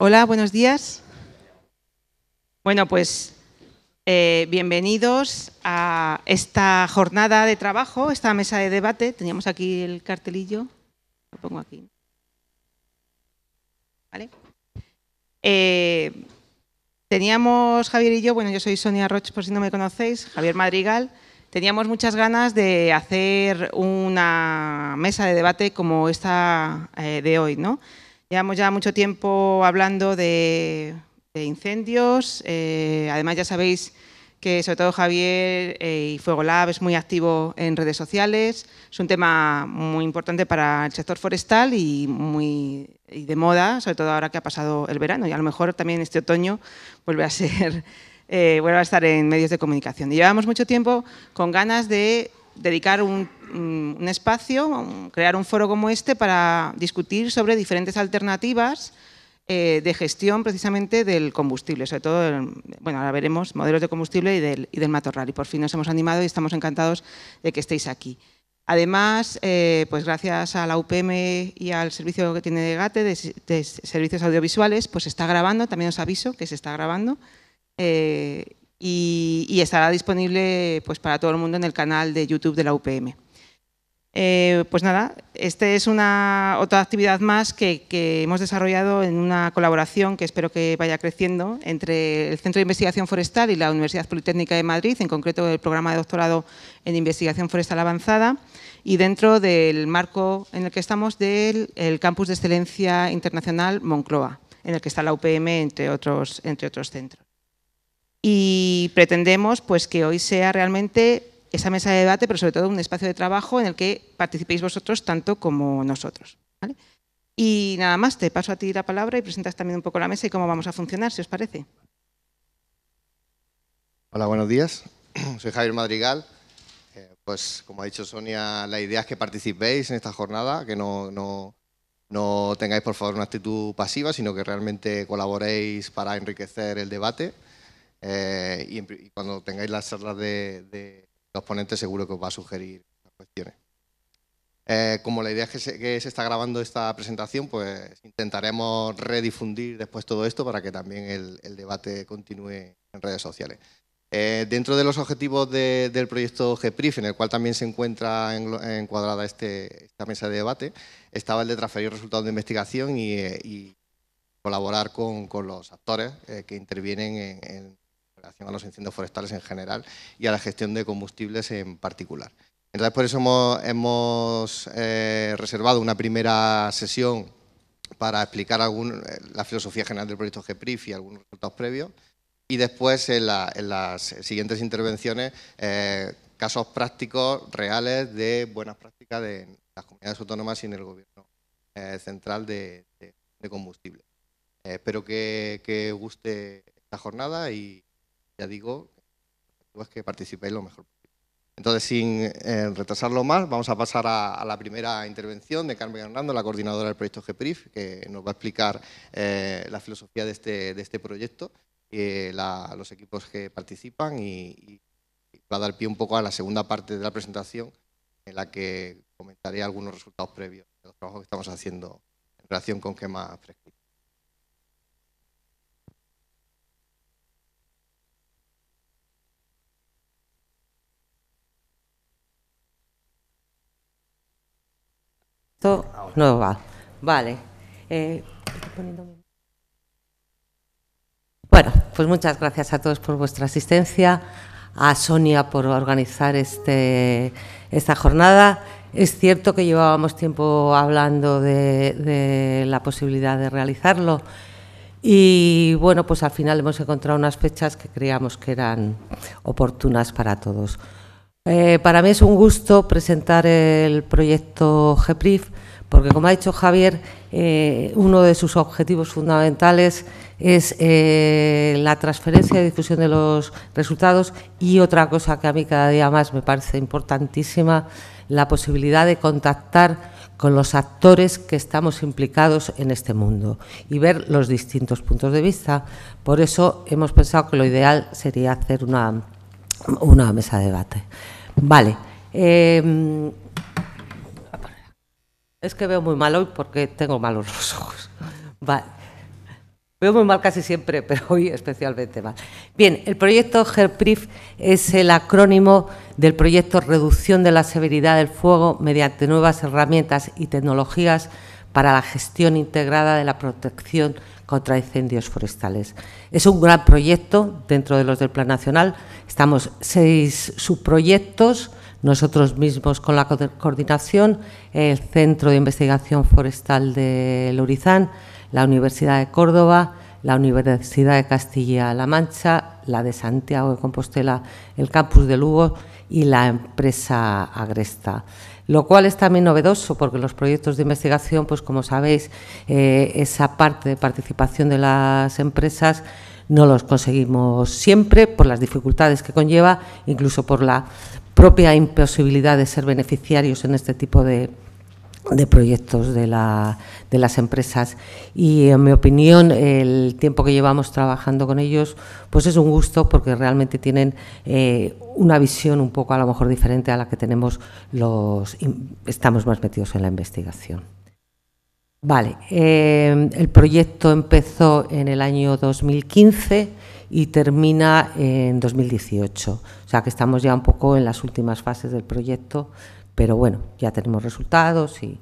Hola, buenos días. Bueno, pues eh, bienvenidos a esta jornada de trabajo, esta mesa de debate. Teníamos aquí el cartelillo, lo pongo aquí. ¿Vale? Eh, teníamos Javier y yo, bueno, yo soy Sonia Roche, por si no me conocéis, Javier Madrigal. Teníamos muchas ganas de hacer una mesa de debate como esta eh, de hoy, ¿no? Llevamos ya mucho tiempo hablando de, incendios, eh, además ya sabéis que sobre todo Javier eh, y Fuego Lab es muy activo en redes sociales. Es un tema muy importante para el sector forestal y muy de moda, sobre todo ahora que ha pasado el verano y a lo mejor también este otoño vuelve a ser eh, vuelve a estar en medios de comunicación. llevamos mucho tiempo con ganas de dedicar un, mm, espacio, crear un foro como este para discutir sobre diferentes alternativas eh, de gestión precisamente del combustible, sobre todo, bueno, ahora veremos modelos de combustible y del, del, matorral. Y por fin nos hemos animado y estamos encantados de que estéis aquí. Además, eh, pues gracias a la UPM y al servicio que tiene GATE de, servicios audiovisuales, pues está grabando, también os aviso que se está grabando. Eh, y, estará disponible pues, para todo el mundo en el canal de YouTube de la UPM. Eh, pues nada, esta es una otra actividad más que, hemos desarrollado en una colaboración que espero que vaya creciendo entre el Centro de Investigación Forestal y la Universidad Politécnica de Madrid, en concreto el programa de doctorado en Investigación Forestal Avanzada y dentro del marco en el que estamos del Campus de Excelencia Internacional Moncloa, en el que está la UPM, entre otros, entre otros centros y pretendemos pues, que hoy sea realmente esa mesa de debate, pero sobre todo un espacio de trabajo en el que participéis vosotros tanto como nosotros. Y nada más, te paso a ti la palabra y presentas también un poco la mesa y cómo vamos a funcionar, si os parece. Hola, buenos días. Soy Javier Madrigal. Eh, pues como ha dicho Sonia, la idea es que participéis en esta jornada, que no, no tengáis por favor una actitud pasiva, sino que realmente colaboréis para enriquecer el debate. Eh, y, cuando tengáis las charlas de, los ponentes seguro que os va a sugerir las cuestiones. Eh, como la idea es que se, está grabando esta presentación, pues intentaremos redifundir después todo esto para que también el, debate continúe en redes sociales. Eh, dentro de los objetivos del proyecto GPRIF, en el cual también se encuentra encuadrada este, esta mesa de debate, estaba el de transferir resultados de investigación y, colaborar con, los actores que intervienen en a los incendios forestales en general y a la gestión de combustibles en particular. Entonces, por eso hemos, eh, reservado una primera sesión para explicar eh, la filosofía general del proyecto GEPRIF y algunos resultados previos. Y después, en, las siguientes intervenciones, eh, casos prácticos, reales, de buenas prácticas de las comunidades autónomas y en el gobierno central de, de, combustible. espero que, que guste esta jornada y ya digo, es pues que participéis lo mejor. Entonces, sin eh, retrasarlo más, vamos a pasar a, la primera intervención de Carmen Hernando, la coordinadora del proyecto GPRIF, que nos va a explicar eh, la filosofía de este, este proyecto, eh, los equipos que participan y, va a dar pie un poco a la segunda parte de la presentación, en la que comentaré algunos resultados previos de los trabajos que estamos haciendo en relación con Gema Fresco. no va. Vale. Eh, bueno, pues muchas gracias a todos por vuestra asistencia, a Sonia por organizar este, esta jornada. Es cierto que llevábamos tiempo hablando de, la posibilidad de realizarlo y bueno, pues al final hemos encontrado unas fechas que creíamos que eran oportunas para todos. Eh, para mí es un gusto presentar el proyecto GEPRIF, porque como ha dicho Javier, eh, uno de sus objetivos fundamentales es eh, la transferencia y difusión de los resultados y otra cosa que a mí cada día más me parece importantísima, la posibilidad de contactar con los actores que estamos implicados en este mundo y ver los distintos puntos de vista. Por eso hemos pensado que lo ideal sería hacer una mesa de debate. Vale. Em, es que veo muy mal hoy porque tengo malos los ojos. Vale. Veo muy mal casi siempre, pero hoy especialmente mal. Bien, el proyecto GERPRIF es el acrónimo del proyecto Reducción de la Severidad del Fuego mediante nuevas herramientas y tecnologías para la gestión integrada de la protección contra incendios forestales. Es un gran proyecto dentro de los del Plan Nacional. Estamos seis subproyectos, nosotros mismos con la coordinación, el Centro de Investigación Forestal de Lurizán, la Universidad de Córdoba, la Universidad de Castilla-La Mancha, la de Santiago de Compostela, el Campus de Lugo y la empresa Agresta lo cual es también novedoso porque los proyectos de investigación, pues como sabéis, eh, esa parte de participación de las empresas no los conseguimos siempre por las dificultades que conlleva, incluso por la propia imposibilidad de ser beneficiarios en este tipo de, de proyectos de, las empresas. Y en mi opinión, el tiempo que llevamos trabajando con ellos, pues es un gusto porque realmente tienen eh, una visión un poco a lo mejor diferente a la que tenemos los... estamos más metidos en la investigación. Vale, eh, el proyecto empezó en el año 2015 y termina en 2018, o sea que estamos ya un poco en las últimas fases del proyecto pero bueno, ya tenemos resultados y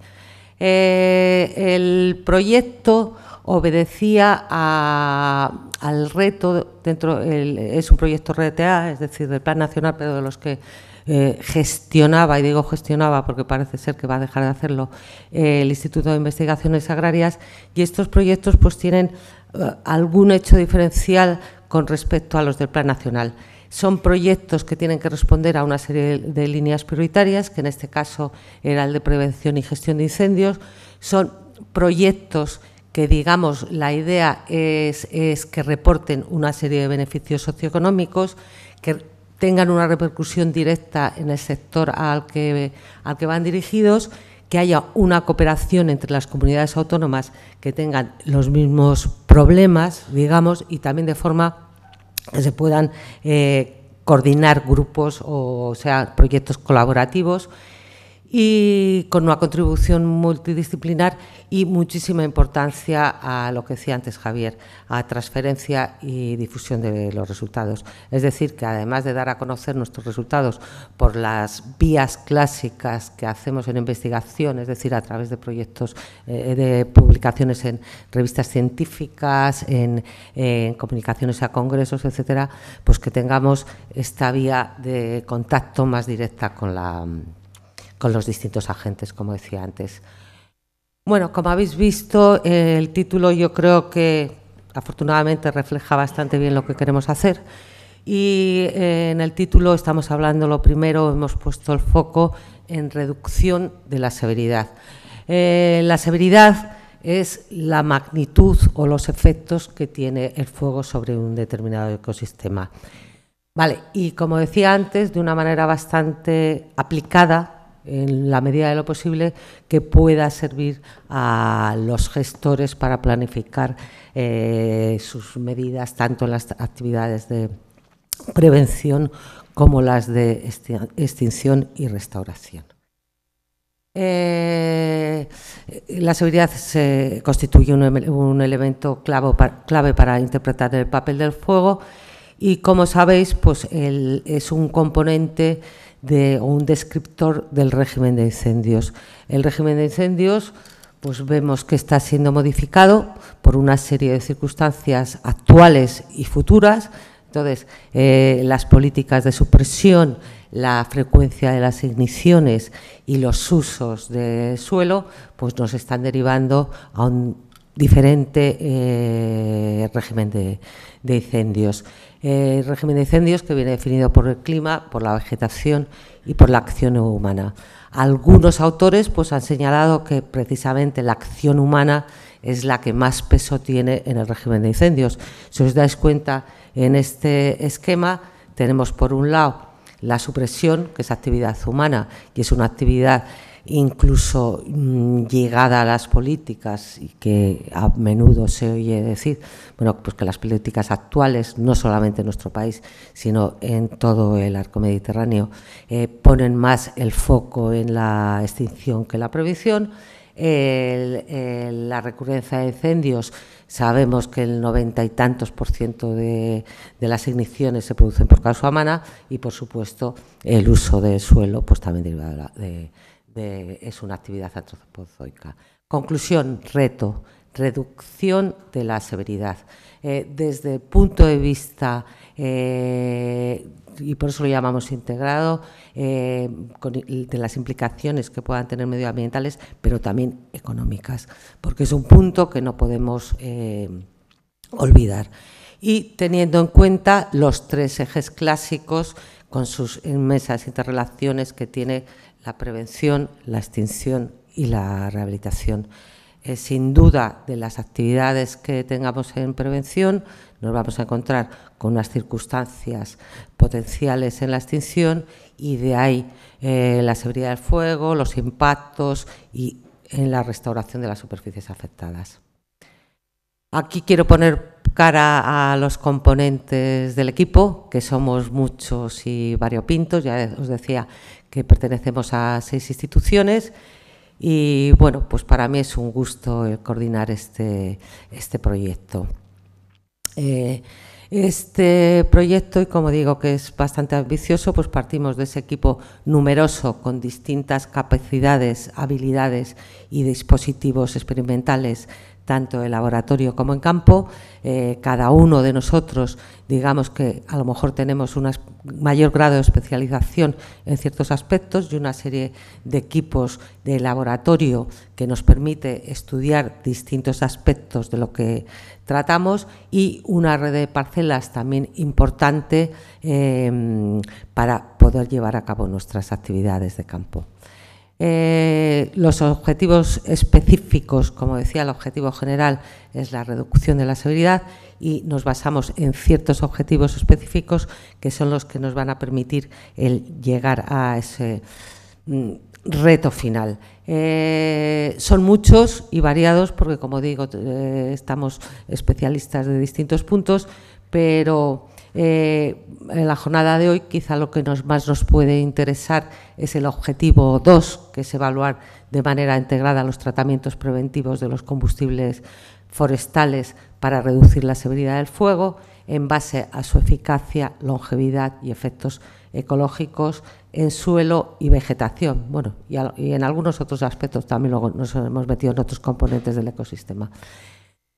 eh, el proyecto obedecía al reto dentro es un proyecto RTA, es decir, del Plan Nacional, pero de los que eh, gestionaba, y digo gestionaba porque parece ser que va a dejar de hacerlo, eh, el Instituto de Investigaciones Agrarias, y estos proyectos pues tienen algún hecho diferencial con respecto a los del Plan Nacional. Son proyectos que tienen que responder a una serie de líneas prioritarias, que en este caso era el de prevención y gestión de incendios. Son proyectos que, digamos, la idea es, es que reporten una serie de beneficios socioeconómicos, que tengan una repercusión directa en el sector al que, al que van dirigidos que haya una cooperación entre las comunidades autónomas que tengan los mismos problemas, digamos, y también de forma que se puedan eh, coordinar grupos o, o sea proyectos colaborativos y con una contribución multidisciplinar y muchísima importancia a lo que decía antes Javier, a transferencia y difusión de los resultados. Es decir, que además de dar a conocer nuestros resultados por las vías clásicas que hacemos en investigación, es decir, a través de proyectos, eh, de publicaciones en revistas científicas, en, en comunicaciones a congresos, etcétera, pues que tengamos esta vía de contacto más directa con la con los distintos agentes, como decía antes. Bueno, como habéis visto, el título yo creo que afortunadamente refleja bastante bien lo que queremos hacer. Y eh, en el título estamos hablando, lo primero, hemos puesto el foco en reducción de la severidad. Eh, la severidad es la magnitud o los efectos que tiene el fuego sobre un determinado ecosistema. Vale, y como decía antes, de una manera bastante aplicada, en la medida de lo posible, que pueda servir a los gestores para planificar eh, sus medidas, tanto en las actividades de prevención como las de extinción y restauración. Eh, la seguridad se constituye un, em-, elemento clave para, clave para interpretar el papel del fuego y, como sabéis, pues es un componente de, o un descriptor del régimen de incendios. El régimen de incendios pues vemos que está siendo modificado por una serie de circunstancias actuales y futuras. Entonces, eh, las políticas de supresión, la frecuencia de las igniciones y los usos de suelo, pues nos están derivando a un diferente eh, régimen de, incendios. El eh, régimen de incendios que viene definido por el clima, por la vegetación y por la acción humana. Algunos autores pues, han señalado que precisamente la acción humana es la que más peso tiene en el régimen de incendios. Si os dais cuenta, en este esquema tenemos por un lado la supresión, que es actividad humana y es una actividad incluso mm, llegada a las políticas y que a menudo se oye decir, bueno, pues que las políticas actuales, no solamente en nuestro país, sino en todo el arco mediterráneo, eh, ponen más el foco en la extinción que la prohibición, la recurrencia de incendios, sabemos que el noventa y tantos por ciento de, las igniciones se producen por causa humana y, por supuesto, el uso del suelo, pues también derivado de, de es una actividad antropozoica. Conclusión, reto, reducción de la severidad. Eh, desde el punto de vista, eh, y por eso lo llamamos integrado, eh, de las implicaciones que puedan tener medioambientales, pero también económicas, porque es un punto que no podemos olvidar. Y teniendo en cuenta los tres ejes clásicos con sus inmensas interrelaciones que tiene la prevención, la extinción y la rehabilitación. sin duda, de las actividades que tengamos en prevención, nos vamos a encontrar con unas circunstancias potenciales en la extinción y de ahí eh, la seguridad del fuego, los impactos y en la restauración de las superficies afectadas. Aquí quiero poner cara a los componentes del equipo, que somos muchos y variopintos. Ya os decía que pertenecemos a seis instituciones. Y bueno, pues para mí es un gusto coordinar este, este proyecto. Eh, este proyecto, y como digo que es bastante ambicioso, pues partimos de ese equipo numeroso con distintas capacidades, habilidades y dispositivos experimentales tanto en laboratorio como en campo. Eh, cada uno de nosotros, digamos que a lo mejor tenemos un mayor grado de especialización en ciertos aspectos y una serie de equipos de laboratorio que nos permite estudiar distintos aspectos de lo que tratamos y una red de parcelas también importante em, para poder llevar a cabo nuestras actividades de campo. Eh, los objetivos específicos, como decía, el objetivo general es la reducción de la severidad y nos basamos en ciertos objetivos específicos que son los que nos van a permitir el llegar a ese mm, reto final. Eh, son muchos y variados porque, como digo, eh, estamos especialistas de distintos puntos, pero eh, en la jornada de hoy quizá lo que nos, más nos puede interesar es el objetivo 2, que es evaluar de manera integrada los tratamientos preventivos de los combustibles forestales para reducir la severidad del fuego en base a su eficacia, longevidad y efectos ecológicos en suelo y vegetación. Bueno, y, y en algunos otros aspectos también nos hemos metido en otros componentes del ecosistema.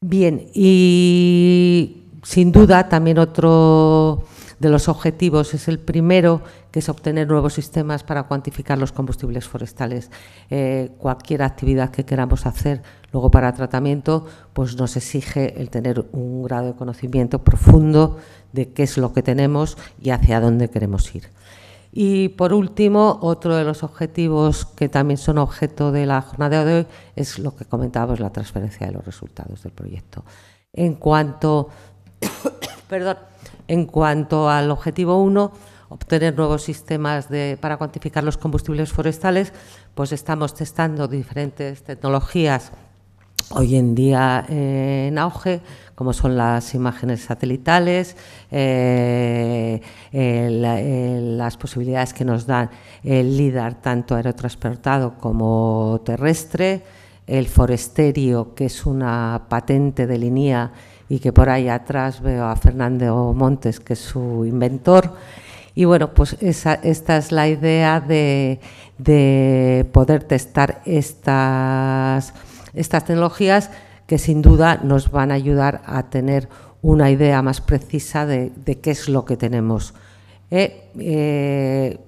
Bien, y sin duda, también otro de los objetivos es el primero, que es obtener nuevos sistemas para cuantificar los combustibles forestales. Eh, cualquier actividad que queramos hacer luego para tratamiento, pues nos exige el tener un grado de conocimiento profundo de qué es lo que tenemos y hacia dónde queremos ir. Y por último, otro de los objetivos que también son objeto de la jornada de hoy es lo que comentábamos, la transferencia de los resultados del proyecto. En cuanto Perdón. En cuanto al objetivo 1, obtener nuevos sistemas para cuantificar los combustibles forestales, pues estamos testando diferentes tecnologías hoy en día eh, en auge, como son las imágenes satelitales, eh, eh, las posibilidades que nos dan el LIDAR, tanto aerotransportado como terrestre, el foresterio, que es una patente de línea y que por ahí atrás veo a Fernando Montes, que es su inventor. Y bueno, pues esta es la idea de, poder testar estas, estas tecnologías que sin duda nos van a ayudar a tener una idea más precisa de, qué es lo que tenemos. Eh, eh,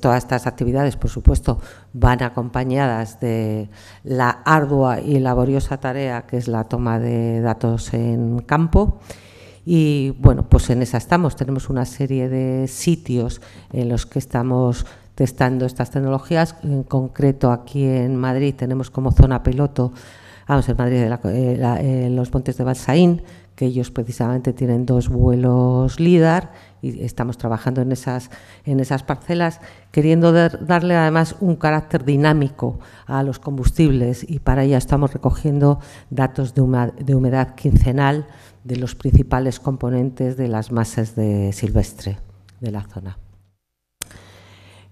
todas estas actividades, por supuesto, van acompañadas de la ardua y laboriosa tarea que es la toma de datos en campo. Y bueno, pues en esa estamos. Tenemos una serie de sitios en los que estamos testando estas tecnologías. En concreto, aquí en Madrid tenemos como zona piloto, vamos, en Madrid, eh, los montes de Balsaín, que ellos precisamente tienen dos vuelos LIDAR y estamos trabajando en esas, en esas parcelas, queriendo darle además un carácter dinámico a los combustibles y para ello estamos recogiendo datos de humedad, quincenal de los principales componentes de las masas de silvestre de la zona.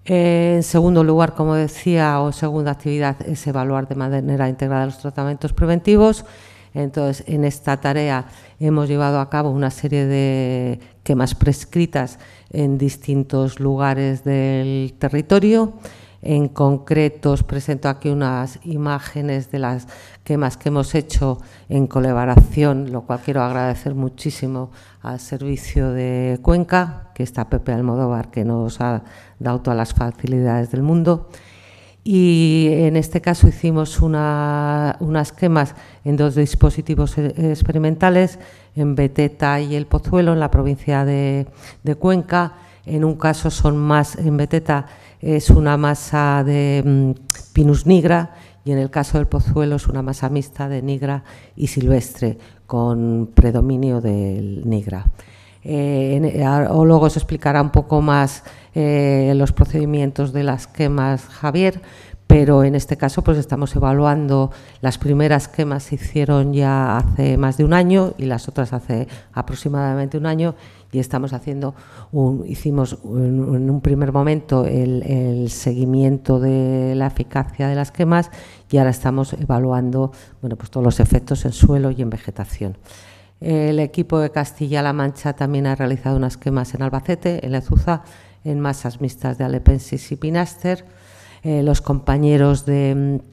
En segundo lugar, como decía, o segunda actividad es evaluar de manera integrada los tratamientos preventivos. Entonces, en esta tarea hemos llevado a cabo una serie de quemas prescritas en distintos lugares del territorio. En concreto, os presento aquí unas imágenes de las quemas que hemos hecho en colaboración, lo cual quiero agradecer muchísimo al servicio de Cuenca, que está Pepe Almodóvar, que nos ha dado todas las facilidades del mundo. Y en este caso hicimos unas quemas en dos dispositivos e-, experimentales en Beteta y El Pozuelo, en la provincia de, Cuenca. En un caso son más, en Beteta es una masa de mm, pinus nigra y en el caso del Pozuelo es una masa mixta de nigra y silvestre, con predominio del nigra. Eh, eh, luego os explicará un poco más eh, los procedimientos de las quemas Javier pero en este caso pues estamos evaluando las primeras quemas se hicieron ya hace más de un año y las otras hace aproximadamente un año y estamos haciendo hicimos en un primer momento el, seguimiento de la eficacia de las quemas y ahora estamos evaluando pues todos los efectos en suelo y en vegetación. El equipo de Castilla-La Mancha también ha realizado unas quemas en Albacete, en Lezuza, en masas mixtas de Alepensis y Pinaster eh, los compañeros del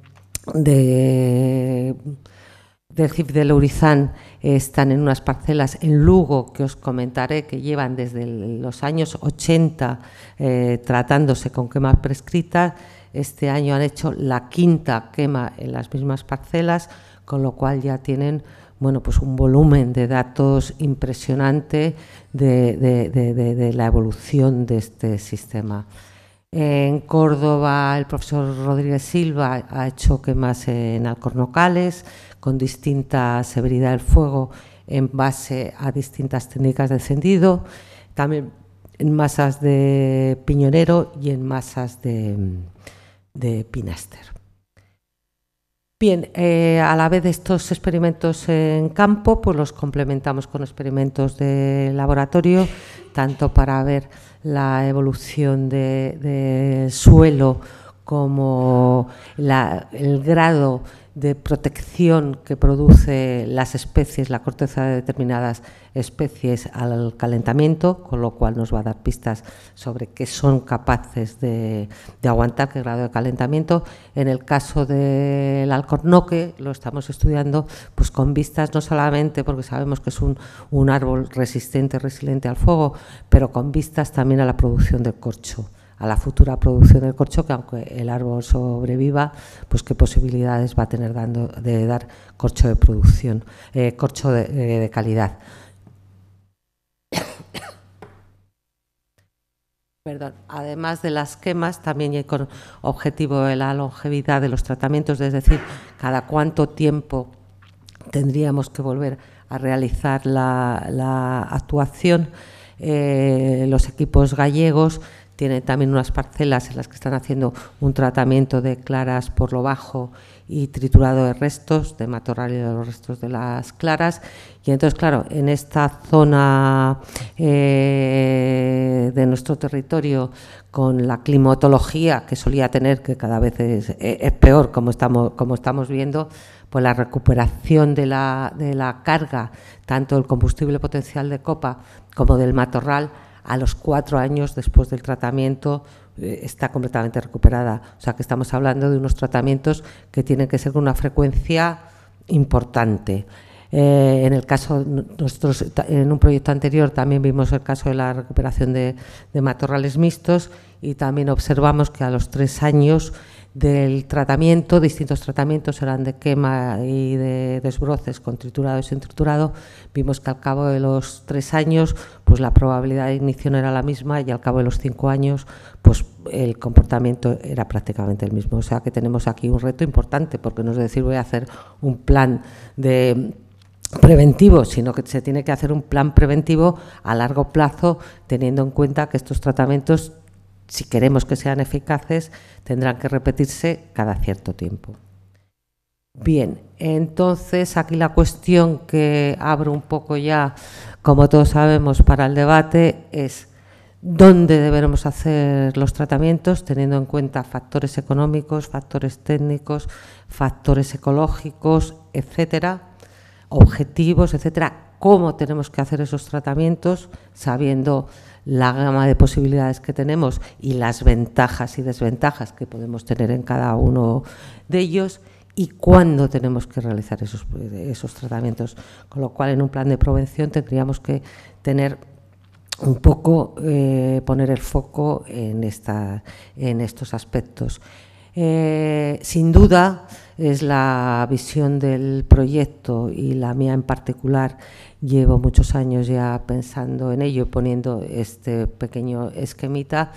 GIF de Lourizán eh, están en unas parcelas en Lugo que os comentaré que llevan desde los años 80 eh, tratándose con quemas prescritas. Este año han hecho la quinta quema en las mismas parcelas, con lo cual ya tienen pues un volumen de datos impresionante de la evolución de este sistema. En Córdoba, el profesor Rodríguez Silva ha hecho quemas en alcornocales con distinta severidad del fuego en base a distintas técnicas de encendido, también en masas de piñonero y en masas de, pinaster. Bien, eh, a la vez de estos experimentos en campo, pues los complementamos con experimentos de laboratorio, tanto para ver la evolución de, suelo como el grado de protección que produce las especies, la corteza de determinadas especies al calentamiento, con lo cual nos va a dar pistas sobre qué son capaces de, aguantar, qué grado de calentamiento. En el caso del alcornoque lo estamos estudiando pues con vistas no solamente porque sabemos que es un, un árbol resistente, resiliente al fuego, pero con vistas también a la producción del corcho a la futura producción del corcho, que aunque el árbol sobreviva, pues qué posibilidades va a tener de dar corcho de producción, eh, corcho de, eh, calidad. Perdón. Además de las quemas, también hay con objetivo de la longevidad de los tratamientos, es decir, cada cuánto tiempo tendríamos que volver a realizar la, actuación. Eh, los equipos gallegos tiene también unas parcelas en las que están haciendo un tratamiento de claras por lo bajo y triturado de restos, de matorral y de los restos de las claras. Y entonces, claro, en esta zona eh, de nuestro territorio, con la climatología que solía tener, que cada vez eh, es, peor, como estamos, como estamos viendo, pues la recuperación de la, de la carga, tanto del combustible potencial de copa como del matorral, a los cuatro años después del tratamiento eh, está completamente recuperada. O sea que estamos hablando de unos tratamientos que tienen que ser con una frecuencia importante. Eh, en el caso, en un proyecto anterior también vimos el caso de la recuperación de, de matorrales mixtos y también observamos que a los tres años del tratamiento, distintos tratamientos eran de quema y de desbroces con triturado y sin triturado, vimos que al cabo de los tres años pues la probabilidad de ignición era la misma y al cabo de los cinco años pues el comportamiento era prácticamente el mismo. O sea que tenemos aquí un reto importante porque no es decir voy a hacer un plan de preventivo, sino que se tiene que hacer un plan preventivo a largo plazo teniendo en cuenta que estos tratamientos si queremos que sean eficaces, tendrán que repetirse cada cierto tiempo. Bien, entonces aquí la cuestión que abro un poco ya, como todos sabemos, para el debate es dónde deberemos hacer los tratamientos, teniendo en cuenta factores económicos, factores técnicos, factores ecológicos, etcétera, objetivos, etcétera, cómo tenemos que hacer esos tratamientos, sabiendo la gama de posibilidades que tenemos y las ventajas y desventajas que podemos tener en cada uno de ellos y cuándo tenemos que realizar esos, tratamientos. Con lo cual, en un plan de prevención tendríamos que tener un poco, eh, poner el foco en, en estos aspectos. Eh, sin duda es la visión del proyecto y la mía en particular. Llevo muchos años ya pensando en ello, poniendo este pequeño esquemita,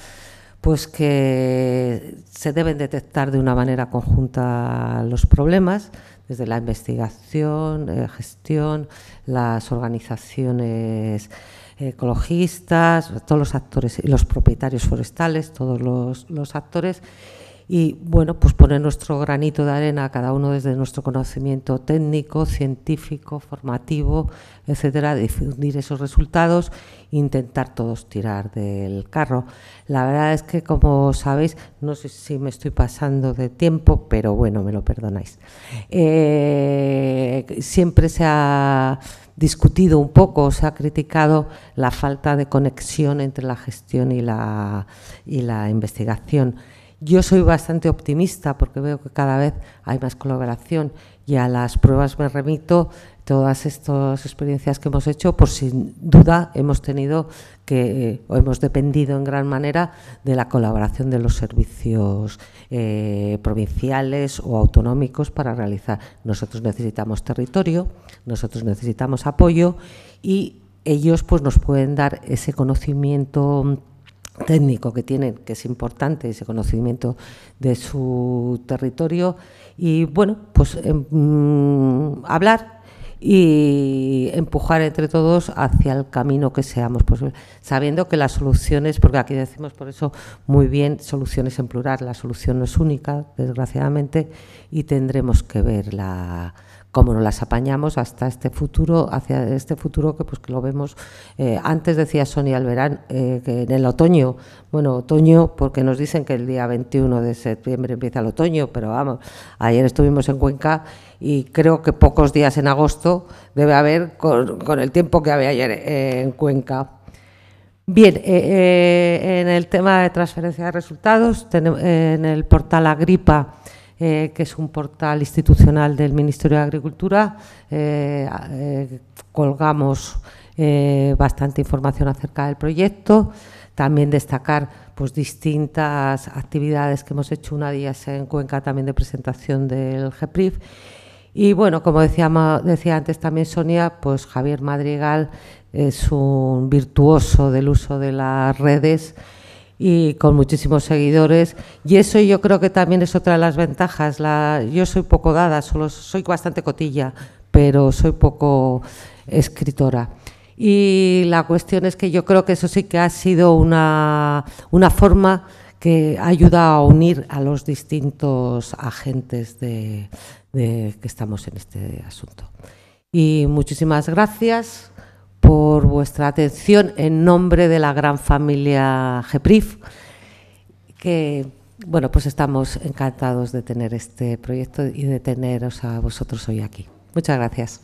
pues que se deben detectar de una manera conjunta los problemas, desde la investigación, la eh, gestión, las organizaciones ecologistas, todos los actores y los propietarios forestales, todos los actores y bueno, pues poner nuestro granito de arena cada uno desde nuestro conocimiento técnico, científico, formativo, etcétera, difundir esos resultados, e intentar todos tirar del carro. La verdad es que como sabéis, no sé si me estoy pasando de tiempo, pero bueno, me lo perdonáis. Eh, siempre se ha discutido un poco, se ha criticado la falta de conexión entre la gestión y la, y la investigación. Yo soy bastante optimista porque veo que cada vez hay más colaboración y a las pruebas me remito todas estas experiencias que hemos hecho, por sin duda hemos tenido que, eh, o hemos dependido en gran manera de la colaboración de los servicios eh, provinciales o autonómicos para realizar. Nosotros necesitamos territorio, nosotros necesitamos apoyo y ellos pues nos pueden dar ese conocimiento técnico que tienen, que es importante ese conocimiento de su territorio y bueno, pues em, mm, hablar y empujar entre todos hacia el camino que seamos posible, sabiendo que las soluciones, porque aquí decimos por eso muy bien soluciones en plural, la solución no es única, desgraciadamente, y tendremos que ver la cómo nos las apañamos hasta este futuro, hacia este futuro que pues que lo vemos. Eh, antes decía Sonia Alberán eh, que en el otoño, bueno, otoño porque nos dicen que el día 21 de septiembre empieza el otoño, pero vamos, ayer estuvimos en Cuenca y creo que pocos días en agosto debe haber con, el tiempo que había ayer eh, en Cuenca. Bien, en el tema de transferencia de resultados, en el portal Agripa eh, que es un portal institucional del Ministerio de Agricultura. Eh, eh, colgamos bastante información acerca del proyecto. También destacar pues, distintas actividades que hemos hecho. Una día en Cuenca también de presentación del GEPRIF. Y bueno, como decía, decía antes también Sonia, pues Javier Madrigal es un virtuoso del uso de las redes y con muchísimos seguidores. Y eso yo creo que también es otra de las ventajas. La, yo soy poco dada, solo soy bastante cotilla, pero soy poco escritora. Y la cuestión es que yo creo que eso sí que ha sido una, forma que ayuda a unir a los distintos agentes de que estamos en este asunto. Y muchísimas gracias por vuestra atención en nombre de la gran familia GEPRIF, que bueno, pues estamos encantados de tener este proyecto y de teneros a vosotros hoy aquí. Muchas gracias.